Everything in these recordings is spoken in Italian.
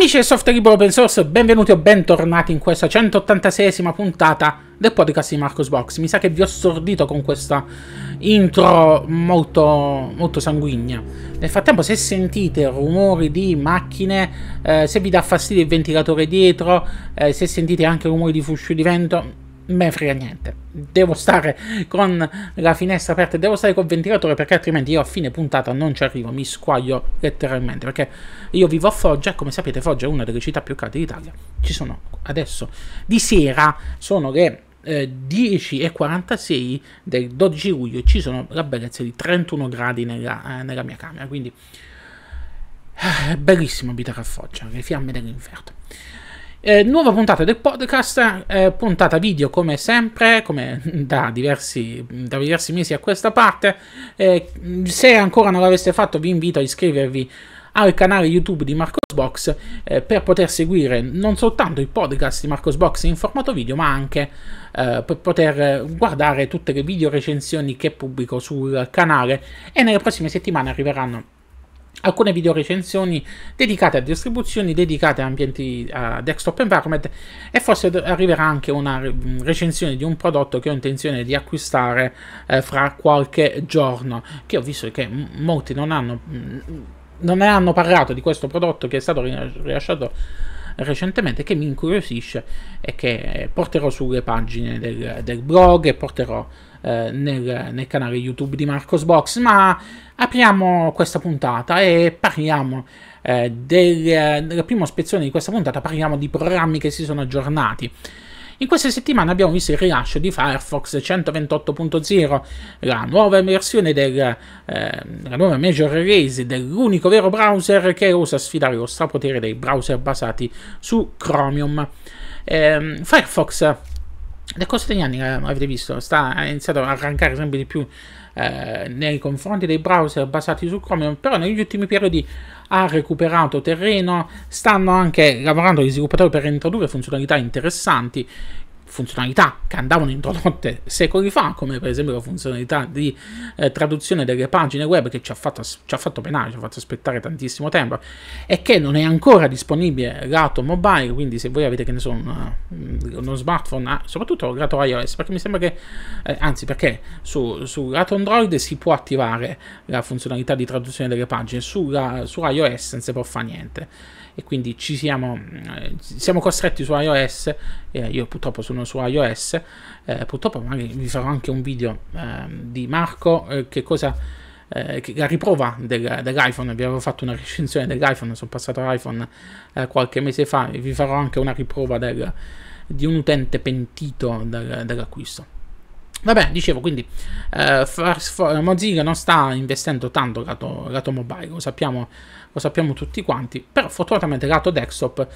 Amici del software libero open source, benvenuti o bentornati in questa 186esima puntata del podcast di Box. Mi sa che vi ho stordito con questa intro molto, molto sanguigna. Nel frattempo, se sentite rumori di macchine, eh, se vi dà fastidio il ventilatore dietro, eh, se sentite anche rumori di fuscio di vento, me frega niente. Devo stare con la finestra aperta, devo stare col ventilatore perché altrimenti io a fine puntata non ci arrivo, mi squaglio letteralmente perché io vivo a Foggia e come sapete Foggia è una delle città più calde d'Italia. Ci sono adesso di sera, sono le eh, 10.46 del 12 luglio e ci sono la bellezza di 31 gradi nella, eh, nella mia camera, quindi è eh, bellissimo abitare a Foggia, le fiamme dell'inferno. Eh, nuova puntata del podcast, eh, puntata video come sempre, come da diversi, da diversi mesi a questa parte. Eh, se ancora non l'aveste fatto vi invito a iscrivervi al canale YouTube di Marcosbox eh, per poter seguire non soltanto i podcast di Marcosbox in formato video, ma anche eh, per poter guardare tutte le video recensioni che pubblico sul canale e nelle prossime settimane arriveranno alcune video recensioni dedicate a distribuzioni, dedicate a ambienti a desktop environment e forse arriverà anche una mm, recensione di un prodotto che ho intenzione di acquistare eh, fra qualche giorno, che ho visto che molti non hanno... Mm, non ne hanno parlato di questo prodotto che è stato rilasciato recentemente che mi incuriosisce e che porterò sulle pagine del, del blog e porterò eh, nel, nel, canale YouTube di Marcos Box. Ma apriamo questa puntata e parliamo eh, del, della prima spezione di questa puntata, parliamo di programmi che si sono aggiornati. In queste settimane abbiamo visto il rilascio di Firefox 128.0, la nuova versione del, eh, nuova major release dell'unico vero browser che osa sfidare lo strapotere dei browser basati su Chromium. Eh, Firefox nel corso degli anni, eh, avete visto, sta iniziato a arrancare sempre di più eh, nei confronti dei browser basati su Chromium, però negli ultimi periodi ha recuperato terreno, stanno anche lavorando gli sviluppatori per introdurre funzionalità interessanti funzionalità che andavano introdotte secoli fa, come per esempio la funzionalità di eh, traduzione delle pagine web che ci ha, fatto, ci ha, fatto, penare, ci ha fatto aspettare tantissimo tempo e che non è ancora disponibile lato mobile, quindi se voi avete che ne so una, mm, uno smartphone, ah, soprattutto lato iOS, perché mi sembra che, eh, anzi perché su, su, lato Android si può attivare la funzionalità di traduzione delle pagine, sulla, su iOS non si può fare niente e quindi ci siamo, eh, siamo costretti su iOS, eh, io purtroppo sono su iOS, eh, purtroppo magari vi farò anche un video ehm, di Marco eh, che cosa... Eh, la riprova del, dell'iPhone, vi avevo fatto una recensione dell'iPhone, sono passato all'iPhone qualche mese fa, e vi farò anche una riprova del, di un utente pentito del, dell'acquisto. Vabbè, dicevo quindi, eh, Mozilla non sta investendo tanto lato, lato mobile, lo sappiamo lo sappiamo tutti quanti, però fortunatamente lato desktop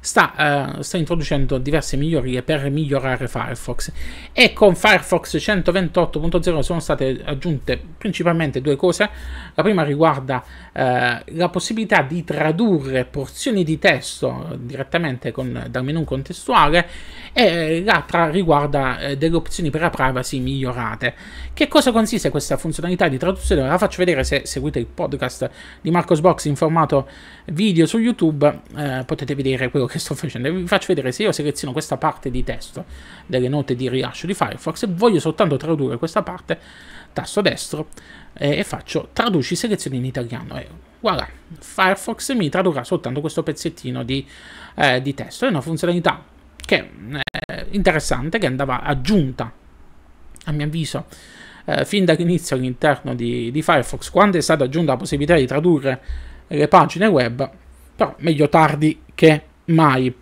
sta, eh, sta introducendo diverse migliorie per migliorare Firefox e con Firefox 128.0 sono state aggiunte principalmente due cose, la prima riguarda eh, la possibilità di tradurre porzioni di testo eh, direttamente con, dal menu contestuale e l'altra riguarda eh, delle opzioni per la privacy migliorate. Che cosa consiste questa funzionalità di traduzione? La faccio vedere se seguite il podcast di Marcos Box Info formato video su YouTube eh, potete vedere quello che sto facendo. Vi faccio vedere se io seleziono questa parte di testo delle note di rilascio di Firefox e voglio soltanto tradurre questa parte, tasto destro, eh, e faccio traduci selezioni in italiano. E voilà, Firefox mi tradurrà soltanto questo pezzettino di, eh, di testo. È una funzionalità che è eh, interessante, che andava aggiunta, a mio avviso, eh, fin dall'inizio all'interno di, di, Firefox, quando è stata aggiunta la possibilità di tradurre eh, le pagine web, però meglio tardi che mai.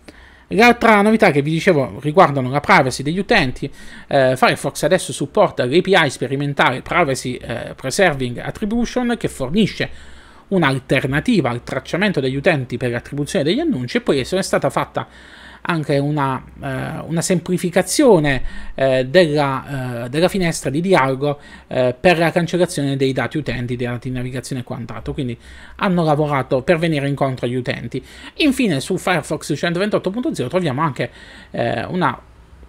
L'altra novità che vi dicevo riguardano la privacy degli utenti, eh, Firefox adesso supporta l'API sperimentale Privacy eh, Preserving Attribution che fornisce un'alternativa al tracciamento degli utenti per l'attribuzione degli annunci e poi è stata fatta anche una, eh, una semplificazione eh, della, eh, della, finestra di dialogo eh, per la cancellazione dei dati utenti, dei dati di navigazione e quant'altro. Quindi hanno lavorato per venire incontro agli utenti. Infine su Firefox 128.0 troviamo anche eh, una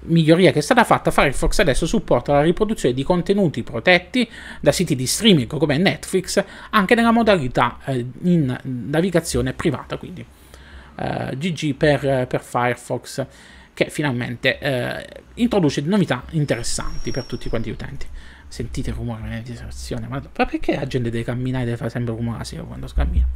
miglioria che è stata fatta, Firefox adesso supporta la riproduzione di contenuti protetti da siti di streaming come Netflix anche nella modalità eh, in navigazione privata. Quindi eh, GG per, per, Firefox che finalmente eh, introduce novità interessanti per tutti quanti gli utenti. Sentite il rumore nella eh, distrazione, ma perché la gente deve camminare e deve fare sempre rumore quando cammina?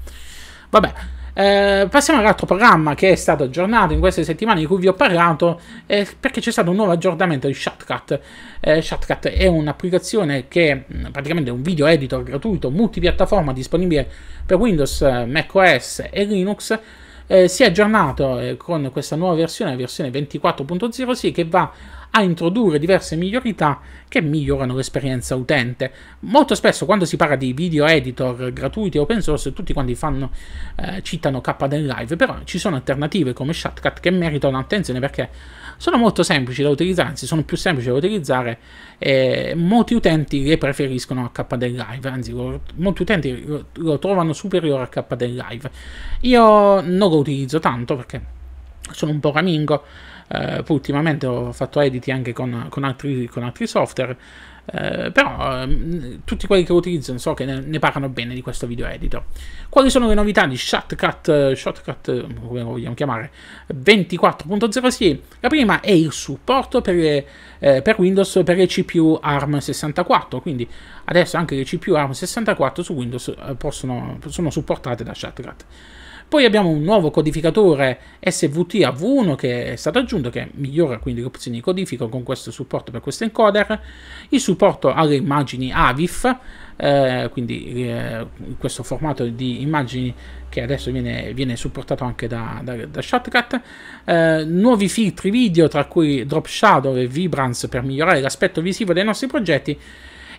Vabbè, eh, passiamo all'altro programma che è stato aggiornato in queste settimane di cui vi ho parlato eh, perché c'è stato un nuovo aggiornamento di Shotcut. Eh, Shotcut è un'applicazione che mm, praticamente è un video editor gratuito multipiattaforma disponibile per Windows, eh, macOS e Linux eh, si è aggiornato eh, con questa nuova versione, la versione 24.06, che va a introdurre diverse migliorità che migliorano l'esperienza utente. Molto spesso quando si parla di video editor gratuiti e open source tutti quanti fanno, eh, citano KDen Live, però ci sono alternative come Shotcut che meritano attenzione perché sono molto semplici da utilizzare, anzi sono più semplici da utilizzare e molti utenti le preferiscono a KDen Live, anzi lo, molti utenti lo, lo trovano superiore a KDen Live. Io non lo utilizzo tanto perché sono un po' ramingo eh, poi ultimamente ho fatto editi anche con, con, altri, con altri, software, eh, però eh, tutti quelli che lo utilizzano so che ne, ne, parlano bene di questo video editor. Quali sono le novità di Shotcut, Shotcut come lo vogliamo chiamare, 24.0 sì, la prima è il supporto per, le, eh, per Windows per le CPU ARM64, quindi adesso anche le CPU ARM64 su Windows eh, possono, sono supportate da Shotcut. Poi abbiamo un nuovo codificatore SVT AV1 che è stato aggiunto, che migliora quindi le opzioni di codifico con questo supporto per questo encoder, il supporto alle immagini AVIF, eh, quindi eh, questo formato di immagini che adesso viene, viene supportato anche da, da, da Shotcut, eh, nuovi filtri video tra cui Drop Shadow e Vibrance per migliorare l'aspetto visivo dei nostri progetti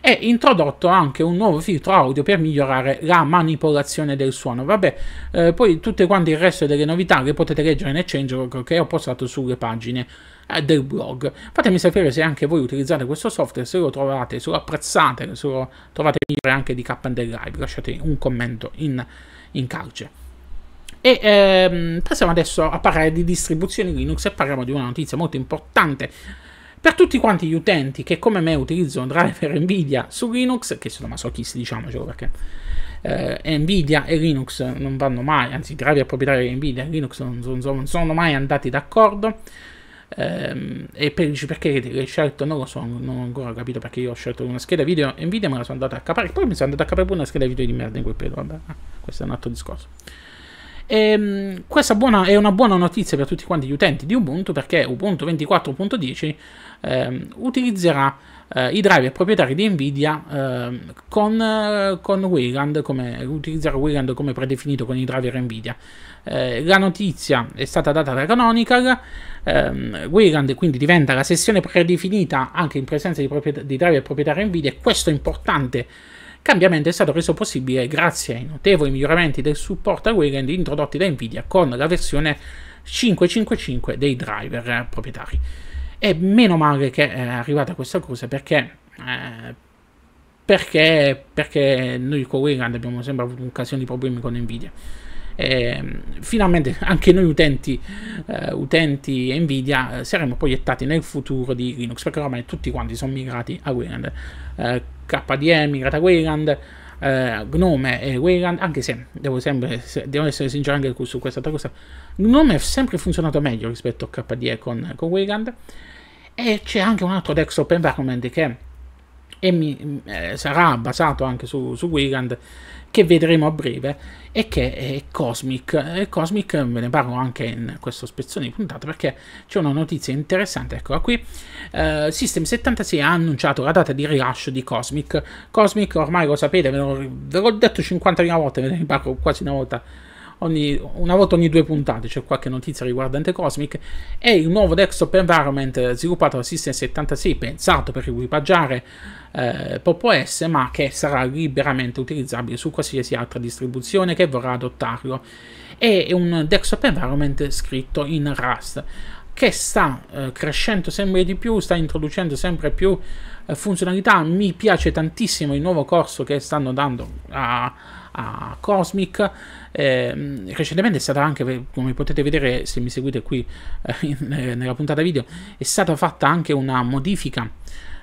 è introdotto anche un nuovo filtro audio per migliorare la manipolazione del suono. Vabbè, eh, poi tutte quante il resto delle novità le potete leggere nel change changelog che ho postato sulle pagine eh, del blog. Fatemi sapere se anche voi utilizzate questo software, se lo trovate, se lo apprezzate, se lo trovate migliore anche di K&L Live, lasciate un commento in, in calce. E ehm, passiamo adesso a parlare di distribuzioni Linux e parliamo di una notizia molto importante per tutti quanti gli utenti che come me utilizzano driver Nvidia su Linux, che sono masochisti diciamocelo perché eh, Nvidia e Linux non vanno mai, anzi i driver proprietari di Nvidia e Linux non, non, non sono mai andati d'accordo, ehm, e per, perché l'hai scelto non lo so, non ho ancora capito perché io ho scelto una scheda video Nvidia me la sono andata a capare, poi mi sono andata a capare pure una scheda video di merda in quel periodo, vabbè, ah, questo è un altro discorso. E, ehm, questa buona, è una buona notizia per tutti quanti gli utenti di Ubuntu perché Ubuntu 24.10 eh, utilizzerà eh, i driver proprietari di Nvidia ehm, eh, con, con Wayland, come, utilizzerà Wayland come predefinito con i driver Nvidia. Eh, la notizia è stata data da Canonical, eh, Wayland quindi diventa la sessione predefinita anche in presenza di, proprietà, di driver proprietari Nvidia e questo è importante cambiamento è stato reso possibile grazie ai notevoli miglioramenti del supporto a Wayland introdotti da Nvidia con la versione 555 dei driver proprietari. E meno male che è arrivata questa cosa perché... Eh, perché, perché noi con Wayland abbiamo sempre avuto un casino di problemi con Nvidia. Ehm, finalmente anche noi utenti, eh, utenti Nvidia eh, saremo proiettati nel futuro di Linux, perché ormai tutti quanti sono migrati a Wayland. Eh, KDE è migrata a Wayland, eh, Gnome e Wayland, anche se devo, sempre, se, devo essere sincero anche su questa cosa, Gnome è sempre funzionato meglio rispetto a KDE con, con Wayland, e c'è anche un altro desktop environment che mi, eh, sarà basato anche su, su Wayland che vedremo a breve e che è Cosmic. E Cosmic ve ne parlo anche in questo spezzone di puntata perché c'è una notizia interessante, eccola qui. Uh, eh, System76 ha annunciato la data di rilascio di Cosmic. Cosmic ormai lo sapete, ve, l'ho detto 50.000 volte, ve ne parlo quasi una volta ogni, una volta ogni due puntate c'è qualche notizia riguardante Cosmic, è il nuovo desktop environment eh, sviluppato da System 76, pensato per equipaggiare eh, Pop OS, ma che sarà liberamente utilizzabile su qualsiasi altra distribuzione che vorrà adottarlo. È un desktop environment scritto in Rust che sta eh, crescendo sempre di più, sta introducendo sempre più eh, funzionalità. Mi piace tantissimo il nuovo corso che stanno dando a a Cosmic. Eh, recentemente è stata anche, come potete vedere se mi seguite qui eh, in, eh, nella puntata video, è stata fatta anche una modifica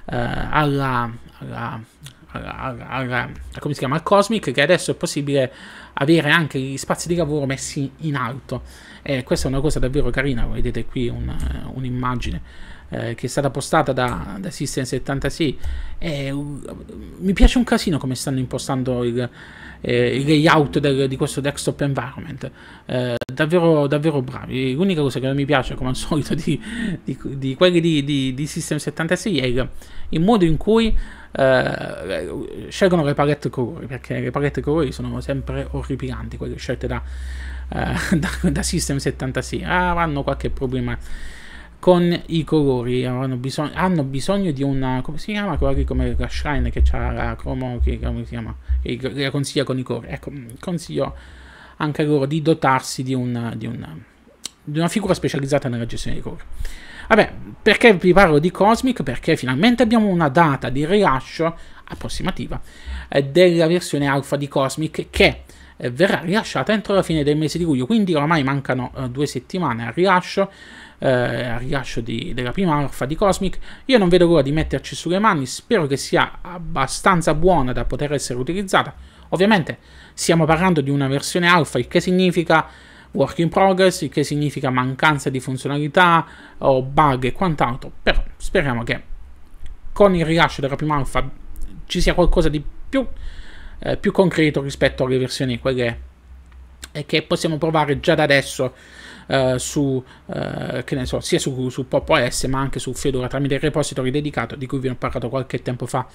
eh, alla, alla, alla, alla, come si chiama, al Cosmic, che adesso è possibile avere anche gli spazi di lavoro messi in alto. E questa è una cosa davvero carina, vedete qui eh, un'immagine. Un eh, che è stata postata da, da System 76 e uh, mi piace un casino come stanno impostando il, eh, il layout del, di questo desktop environment. Eh, davvero, davvero bravi. L'unica cosa che non mi piace, come al solito, di, di, di quelli di, di, di System 76 è il, il modo in cui eh, scelgono le palette colori, perché le palette colori sono sempre orripilanti, quelle scelte da, eh, da, da System 76. Ah, hanno qualche problema con i colori. Hanno bisogno, hanno bisogno di una. come si chiama? Quella lì come la Shrine che c'ha la cromo. Che, come si chiama? Che la consiglia con i colori. Ecco, mm, consiglio anche loro di dotarsi di una, di una, di una figura specializzata nella gestione dei colori. Vabbè, perché vi parlo di Cosmic? Perché finalmente abbiamo una data di rilascio approssimativa eh, della versione alfa di Cosmic che eh, verrà rilasciata entro la fine del mese di luglio, quindi ormai mancano eh, due settimane al rilascio, eh, al rilascio di, della prima orfa di Cosmic. Io non vedo l'ora di metterci sulle mani, spero che sia abbastanza buona da poter essere utilizzata. Ovviamente stiamo parlando di una versione alfa, il che significa work in progress, il che significa mancanza di funzionalità o bug e quant'altro, però speriamo che con il rilascio della prima alfa ci sia qualcosa di più eh, più concreto rispetto alle versioni quelle e che possiamo provare già da adesso eh, su, eh, che ne so, sia su, su Pop OS ma anche su Fedora tramite il repository dedicato di cui vi ho parlato qualche tempo fa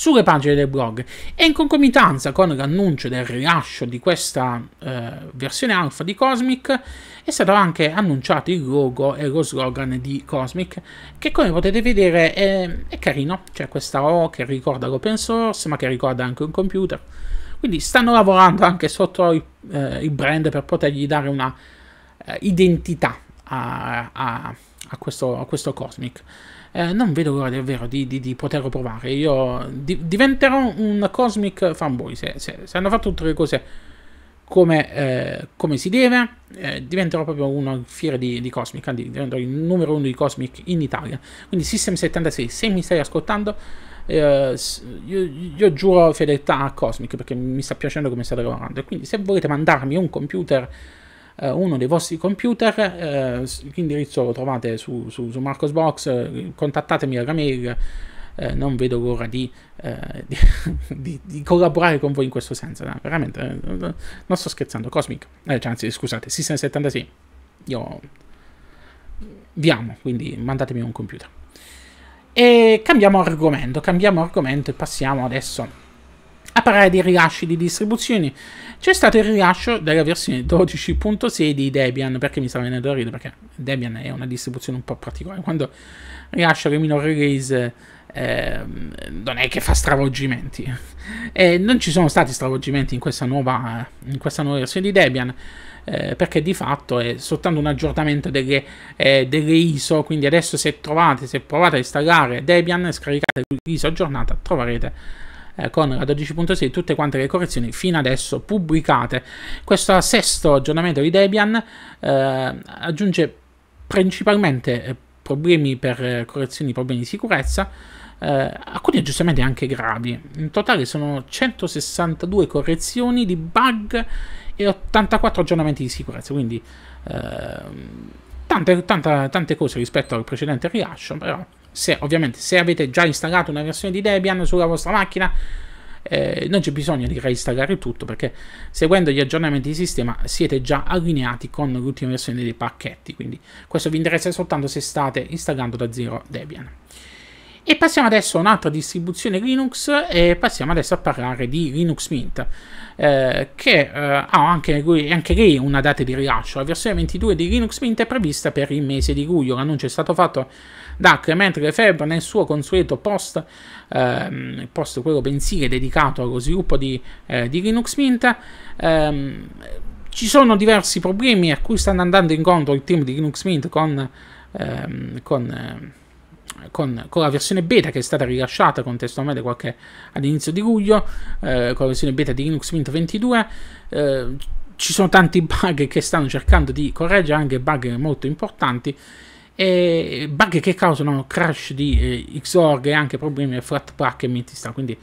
sulle pagine del blog e in concomitanza con l'annuncio del rilascio di questa eh, versione alfa di Cosmic è stato anche annunciato il logo e lo slogan di Cosmic che come potete vedere è, è carino, c'è questa O che ricorda l'open source ma che ricorda anche un computer quindi stanno lavorando anche sotto il, eh, il brand per potergli dare una eh, identità a, a, a, questo, a questo Cosmic eh, non vedo l'ora davvero di, di, di, poterlo provare. Io di, diventerò un Cosmic fanboy. Se, se, se, hanno fatto tutte le cose come, eh, come si deve, eh, diventerò proprio una fiera di, di Cosmic. Anzi, diventerò il numero uno di Cosmic in Italia. Quindi System76, se mi stai ascoltando, eh, io, io, giuro fedeltà a Cosmic perché mi sta piacendo come state lavorando. Quindi se volete mandarmi un computer eh, uno dei vostri computer, eh, l'indirizzo lo trovate su, su, su Marcosbox, eh, contattatemi alla mail, eh, non vedo l'ora di, eh, di, di, di, collaborare con voi in questo senso, no, veramente, eh, non sto scherzando, Cosmic, cioè, anzi scusate, System76, io vi amo, quindi mandatemi un computer. E cambiamo argomento, cambiamo argomento e passiamo adesso a parlare di rilasci di distribuzioni, c'è stato il rilascio della versione 12.6 di Debian, perché mi sta venendo a ridere, perché Debian è una distribuzione un po' particolare, quando rilascia le minor release eh, non è che fa stravolgimenti, e non ci sono stati stravolgimenti in questa nuova, in questa nuova versione di Debian, eh, perché di fatto è soltanto un aggiornamento delle, eh, delle, ISO, quindi adesso se trovate, se provate a installare Debian, scaricate l'ISO aggiornata, troverete eh, con la 12.6 tutte quante le correzioni fino adesso pubblicate. Questo sesto aggiornamento di Debian eh, aggiunge principalmente eh, problemi per eh, correzioni, problemi di sicurezza, eh, alcuni aggiustamenti anche gravi. In totale sono 162 correzioni di bug e 84 aggiornamenti di sicurezza, quindi eh, tante, tante, tante cose rispetto al precedente rilascio, però se, ovviamente se avete già installato una versione di Debian sulla vostra macchina eh, non c'è bisogno di reinstallare tutto perché seguendo gli aggiornamenti di sistema siete già allineati con l'ultima versione dei pacchetti quindi questo vi interessa soltanto se state installando da zero Debian e passiamo adesso a un'altra distribuzione Linux e passiamo adesso a parlare di Linux Mint, eh, che eh, ha anche, lui, anche, lei una data di rilascio. La versione 22 di Linux Mint è prevista per il mese di luglio, l'annuncio è stato fatto Duck, mentre Lefebvre nel suo consueto post, ehm, post quello pensile dedicato allo sviluppo di, eh, di Linux Mint, ehm, ci sono diversi problemi a cui stanno andando incontro il team di Linux Mint con, ehm, con eh, con, con, la versione beta che è stata rilasciata contestualmente qualche, all'inizio di luglio, eh, con la versione beta di Linux Mint 22. Eh, ci sono tanti bug che stanno cercando di correggere, anche bug molto importanti e bug che causano crash di eh, Xorg e anche problemi al Flatpak e Mintista, quindi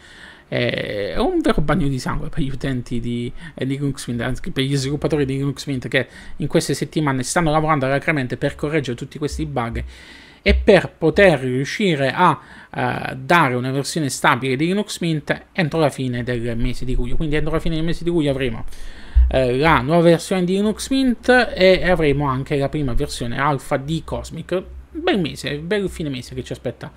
eh, è un vero bagno di sangue per gli utenti di eh, Linux Mint, anche per gli sviluppatori di Linux Mint che in queste settimane stanno lavorando alacremente per correggere tutti questi bug e per poter riuscire a uh, dare una versione stabile di Linux Mint entro la fine del mese di luglio. Quindi entro la fine del mese di luglio avremo eh, la nuova versione di Linux Mint e avremo anche la prima versione alfa di Cosmic. Bel mese, bel fine mese che ci aspetta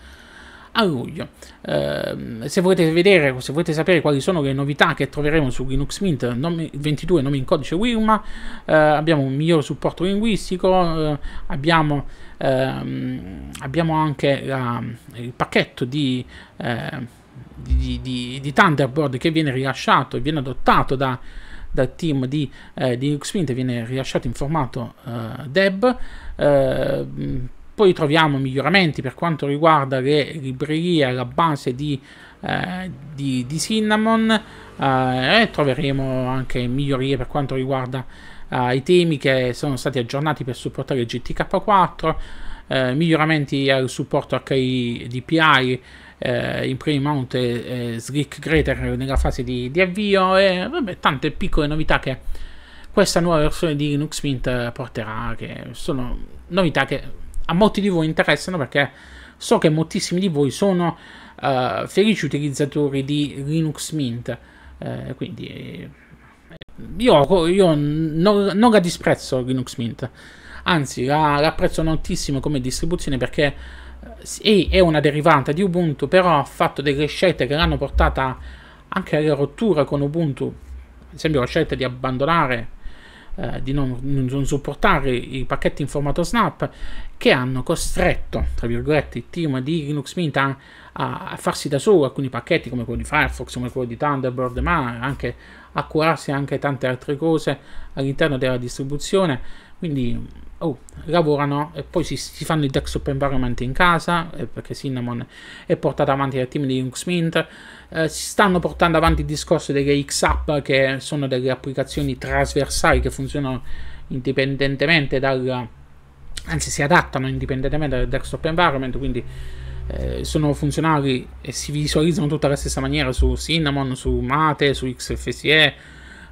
a luglio. Eh, se volete vedere, se volete sapere quali sono le novità che troveremo su Linux Mint nome, 22, nome in codice Wilma, eh, abbiamo un miglior supporto linguistico, eh, abbiamo, ehm, abbiamo, anche la, il pacchetto di, eh, di, di, di Thunderbird che viene rilasciato e viene adottato da dal team di, eh, di Xpint viene rilasciato in formato eh, DEB. Eh, poi troviamo miglioramenti per quanto riguarda le librerie alla base di, eh, di, di Cinnamon eh, e troveremo anche migliorie per quanto riguarda eh, i temi che sono stati aggiornati per supportare GTK4, eh, miglioramenti al supporto HIDPI eh, in play mount e, eh, e Slick Greater nella fase di, di avvio e vabbè, tante piccole novità che questa nuova versione di Linux Mint porterà, che sono novità che a molti di voi interessano perché so che moltissimi di voi sono eh, felici utilizzatori di Linux Mint, eh, quindi eh, io, io non, non, la disprezzo Linux Mint, anzi la, la apprezzo moltissimo come distribuzione perché e è una derivata di Ubuntu, però ha fatto delle scelte che l'hanno portata anche alla rottura con Ubuntu, ad esempio la scelta di abbandonare, eh, di non, non, supportare i pacchetti in formato snap, che hanno costretto, tra virgolette, il team di Linux Mint a, a farsi da solo alcuni pacchetti come quello di Firefox, come quello di Thunderbird, ma anche a curarsi anche tante altre cose all'interno della distribuzione, quindi oh, lavorano e poi si, si, fanno il desktop environment in casa eh, perché Cinnamon è portato avanti dal team di Linux Mint eh, si stanno portando avanti il discorso delle X-App che sono delle applicazioni trasversali che funzionano indipendentemente dal anzi si adattano indipendentemente dal desktop environment quindi eh, sono funzionali e si visualizzano tutta la stessa maniera su Cinnamon, su Mate, su XFSE,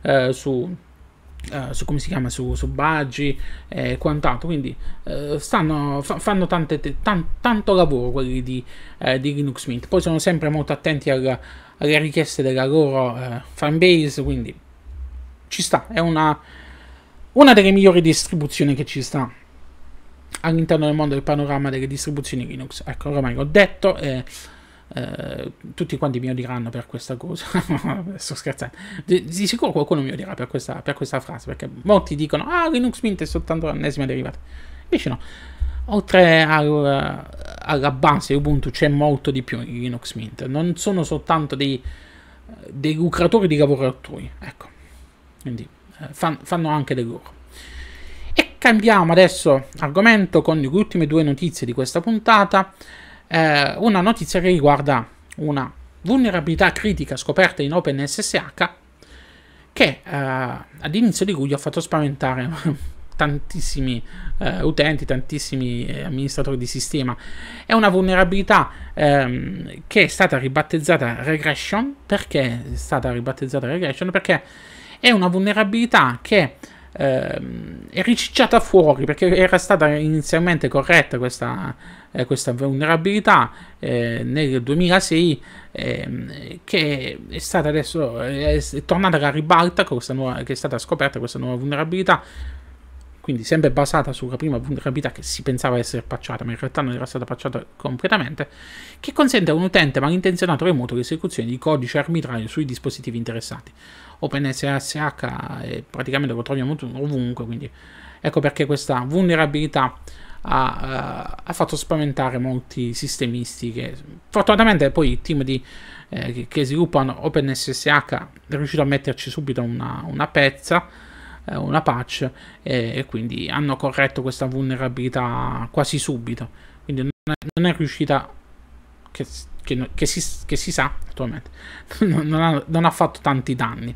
eh, su eh, su come si chiama, su, su Baggi e eh, quant'altro. Quindi eh, stanno, fa, fanno tante, tan, tanto lavoro quelli di, eh, di, Linux Mint. Poi sono sempre molto attenti alla, alle richieste della loro eh, fanbase, quindi ci sta, è una, una delle migliori distribuzioni che ci sta all'interno del mondo del panorama delle distribuzioni Linux. Ecco, ormai l'ho detto. Eh, eh, tutti quanti mi odieranno per questa cosa. Sto scherzando. Di, di, sicuro qualcuno mi odierà per questa, per questa frase, perché molti dicono, ah, Linux Mint è soltanto l'ennesima derivata. Invece no. Oltre al, alla base Ubuntu c'è molto di più in Linux Mint. Non sono soltanto dei, dei lucratori di lavoro altrui. Ecco. Quindi eh, fan, fanno anche del loro. E cambiamo adesso argomento con le ultime due notizie di questa puntata eh, una notizia che riguarda una vulnerabilità critica scoperta in OpenSSH che eh, ad di luglio ha fatto spaventare tantissimi eh, utenti, tantissimi eh, amministratori di sistema. È una vulnerabilità ehm, che è stata ribattezzata regression perché è stata ribattezzata regression perché è una vulnerabilità che ehm, è ricicciata fuori perché era stata inizialmente corretta questa, eh, questa vulnerabilità eh, nel 2006 ehm, che è stata adesso è, è tornata alla ribalta nuova, che è stata scoperta questa nuova vulnerabilità quindi sempre basata sulla prima vulnerabilità che si pensava essere pacciata, ma in realtà non era stata pacciata completamente, che consente a un utente malintenzionato remoto l'esecuzione di codice arbitrario sui dispositivi interessati. OpenSSH praticamente lo troviamo ovunque, quindi ecco perché questa vulnerabilità ha, uh, ha, fatto spaventare molti sistemisti che fortunatamente poi il team di, eh, che sviluppano OpenSSH è riuscito a metterci subito una, una pezza eh, una patch e, e, quindi hanno corretto questa vulnerabilità quasi subito. Quindi non è, non è riuscita, che, che, che, si, che, si, sa attualmente, non, non, ha, non ha fatto tanti danni.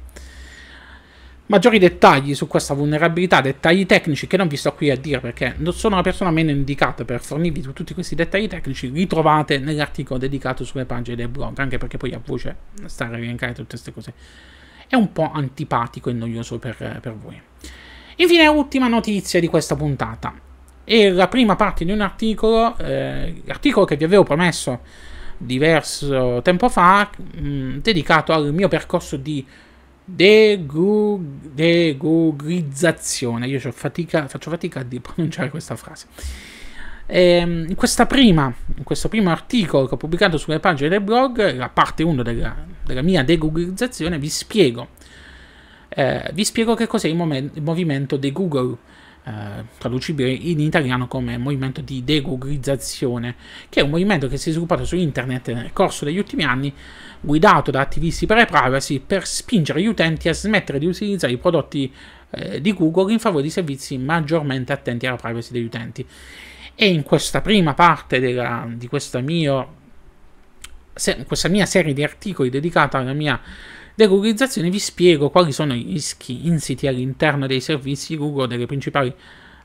Maggiori dettagli su questa vulnerabilità, dettagli tecnici che non vi sto qui a dire perché non sono la persona meno indicata per fornirvi tutti questi dettagli tecnici, li trovate nell'articolo dedicato sulle pagine del blog, anche perché poi a voce stare a elencare tutte queste cose è un po' antipatico e noioso per, per voi. Infine, ultima notizia di questa puntata. È la prima parte di un articolo, eh, articolo che vi avevo promesso diverso tempo fa, mh, mm, dedicato al mio percorso di degu- degugrizzazione. Io fatica, faccio fatica a pronunciare questa frase e, ehm, in, prima, in, questo primo articolo che ho pubblicato sulle pagine del blog, la parte 1 della, della mia degooglizzazione, vi spiego. Eh, vi spiego che cos'è il, momen- il movimento de Google, eh, traducibile in italiano come movimento di degooglizzazione, che è un movimento che si è sviluppato su internet nel corso degli ultimi anni, guidato da attivisti per la privacy, per spingere gli utenti a smettere di utilizzare i prodotti eh, di Google in favore di servizi maggiormente attenti alla privacy degli utenti. E in questa prima parte della, di questa mia, se, questa mia serie di articoli dedicata alla mia degoogolizzazione vi spiego quali sono i rischi insiti all'interno dei servizi Google, delle principali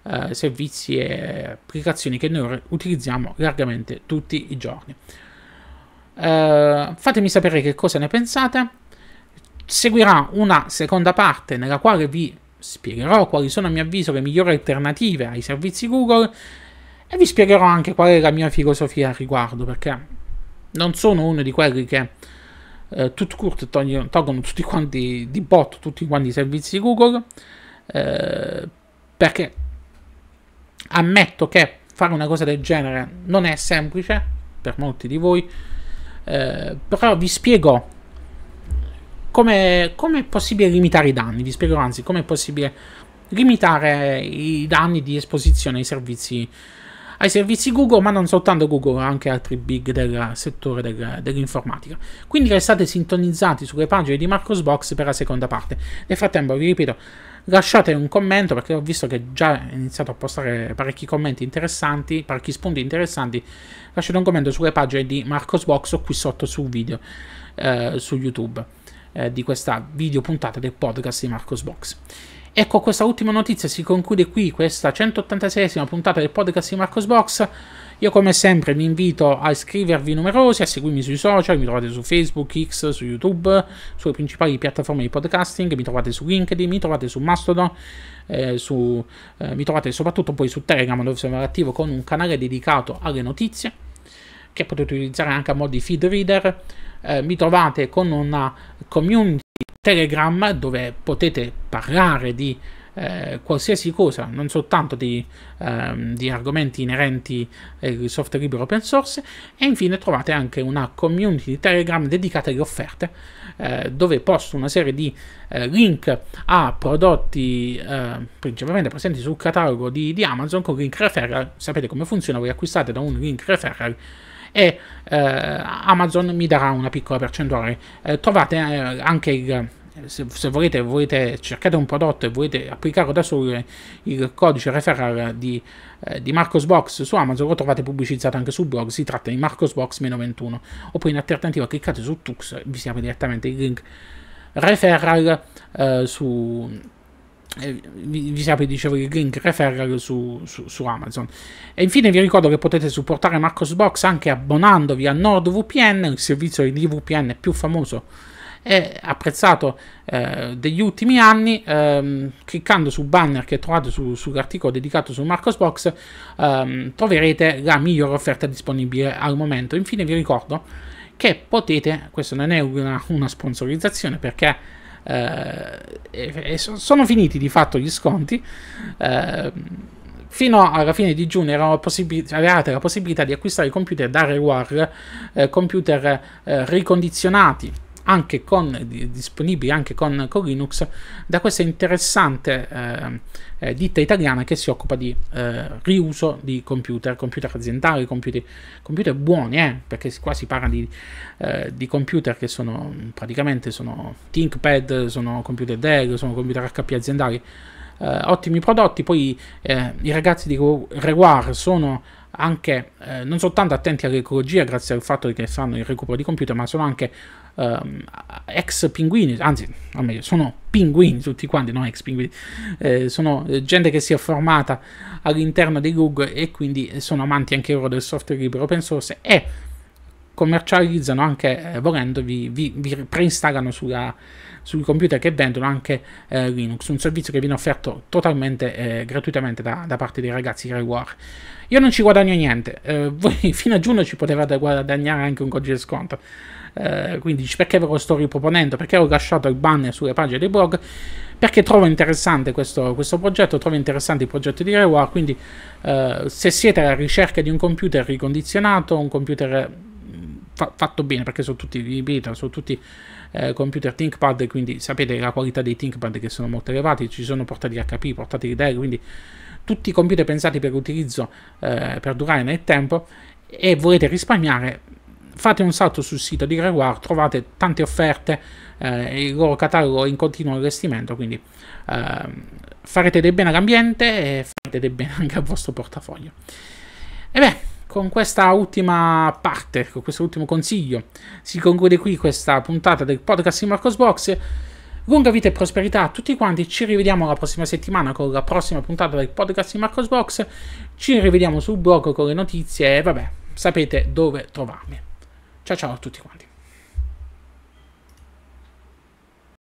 eh, servizi e applicazioni che noi utilizziamo largamente tutti i giorni. Eh, fatemi sapere che cosa ne pensate. Seguirà una seconda parte nella quale vi spiegherò quali sono a mio avviso le migliori alternative ai servizi Google e vi spiegherò anche qual è la mia filosofia al riguardo, perché non sono uno di quelli che eh, tutto court toglie, tolgono tutti quanti di botto tutti quanti i servizi Google, eh, perché ammetto che fare una cosa del genere non è semplice per molti di voi, eh, però vi spiego come, come è possibile limitare i danni, vi spiego anzi come è possibile limitare i danni di esposizione ai servizi ai servizi Google, ma non soltanto Google, anche altri big del settore del, dell'informatica. Quindi restate sintonizzati sulle pagine di Marcosbox per la seconda parte. Nel frattempo, vi ripeto, lasciate un commento perché ho visto che già ho iniziato a postare parecchi commenti interessanti, parecchi spunti interessanti. Lasciate un commento sulle pagine di Marcosbox o qui sotto sul video eh, su YouTube eh, di questa video puntata del podcast di Marcosbox. Ecco, questa ultima notizia si conclude qui, questa 186esima puntata del podcast di Marcos Box. Io come sempre vi invito a iscrivervi numerosi, a seguirmi sui social, mi trovate su Facebook, X, su YouTube, sulle principali piattaforme di podcasting, mi trovate su LinkedIn, mi trovate su Mastodon, eh, su, eh, mi trovate soprattutto poi su Telegram dove sono attivo con un canale dedicato alle notizie che potete utilizzare anche a modo di feed reader. Eh, mi trovate con una community Telegram dove potete parlare di eh, qualsiasi cosa, non soltanto di, ehm, di argomenti inerenti al eh, software libero open source, e infine trovate anche una community di Telegram dedicata alle offerte, eh, dove posto una serie di eh, link a prodotti principalmente presenti sul catalogo di, di Amazon con link referral, sapete come funziona, voi acquistate da un link referral e eh, Amazon mi darà una piccola percentuale. Eh, trovate eh, anche il, se, se volete, volete, cercate un prodotto e volete applicarlo da solo il codice referral di, eh, di Marcosbox su Amazon lo trovate pubblicizzato anche sul blog si tratta di Marcosbox-21 oppure in alternativa cliccate su Tux e vi si apre direttamente il link referral eh, su eh, vi, sapete, dicevo, il link referral su, su, su, Amazon. E infine vi ricordo che potete supportare Marcosbox anche abbonandovi a NordVPN, il servizio di VPN più famoso e apprezzato eh, degli ultimi anni, ehm, cliccando sul banner che trovate su, sull'articolo dedicato su Marcosbox, ehm, troverete la migliore offerta disponibile al momento. Infine vi ricordo che potete, questa non è una, una sponsorizzazione perché eh, e, sono finiti di fatto gli sconti. Eh, fino alla fine di giugno era avevate la possibilità di acquistare computer da reward, eh, computer ricondizionati anche con, disponibili anche con, con Linux da questa interessante eh, eh, ditta italiana che si occupa di eh, riuso di computer, computer aziendali, computer, computer buoni, eh, perché qua si parla di, eh, di, computer che sono praticamente sono ThinkPad, sono computer Dell, sono computer HP aziendali. Eh, ottimi prodotti, poi i ragazzi di Rewar sono anche non soltanto attenti all'ecologia grazie al fatto che fanno il recupero di computer, ma sono anche um, ex pinguini, anzi, o meglio, sono pinguini tutti quanti, non ex pinguini, eh, sono eh, gente che si è formata all'interno di Google e quindi sono amanti anche loro del software libero open source e commercializzano anche, eh, volendo, vi, vi, vi preinstallano sulla, sui computer che vendono anche eh, Linux, un servizio che viene offerto totalmente eh, gratuitamente da, da, parte dei ragazzi Rai Io non ci guadagno niente, eh, voi fino a giugno ci potevate guadagnare anche un codice sconto. Eh, quindi perché ve lo sto riproponendo? Perché ho lasciato il banner sulle pagine dei blog? Perché trovo interessante questo, questo progetto, trovo interessante il progetto di Rewar, quindi eh, se siete alla ricerca di un computer ricondizionato, un computer eh, fa fatto bene, perché sono tutti, beta, sono tutti eh, computer ThinkPad, quindi sapete la qualità dei ThinkPad che sono molto elevati, ci sono portatili HP, portatili Dell, quindi tutti i computer pensati per l'utilizzo eh, per durare nel tempo e volete risparmiare, fate un salto sul sito di Gregoire, trovate tante offerte eh, il loro catalogo è in continuo allestimento, quindi eh, farete del bene all'ambiente e farete del bene anche al vostro portafoglio. E beh, con questa ultima parte, con questo ultimo consiglio, si conclude qui questa puntata del podcast di Marcos Box. Lunga vita e prosperità a tutti quanti, ci rivediamo la prossima settimana con la prossima puntata del podcast di Marcos Box, ci rivediamo sul blog con le notizie e vabbè, sapete dove trovarmi. Ciao ciao a tutti quanti.